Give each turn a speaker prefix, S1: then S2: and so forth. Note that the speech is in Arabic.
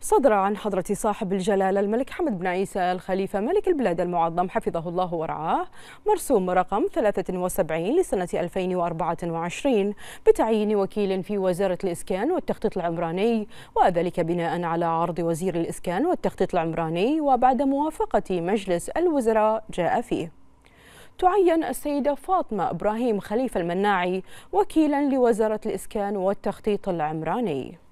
S1: صدر عن حضرة صاحب الجلالة الملك حمد بن عيسى الخليفة ملك البلاد المعظم حفظه الله ورعاه مرسوم رقم 73 لسنة 2024 بتعيين وكيل في وزارة الإسكان والتخطيط العمراني وذلك بناء على عرض وزير الإسكان والتخطيط العمراني وبعد موافقة مجلس الوزراء جاء فيه تعين السيدة فاطمة إبراهيم خليفة المناعي وكيلا لوزارة الإسكان والتخطيط العمراني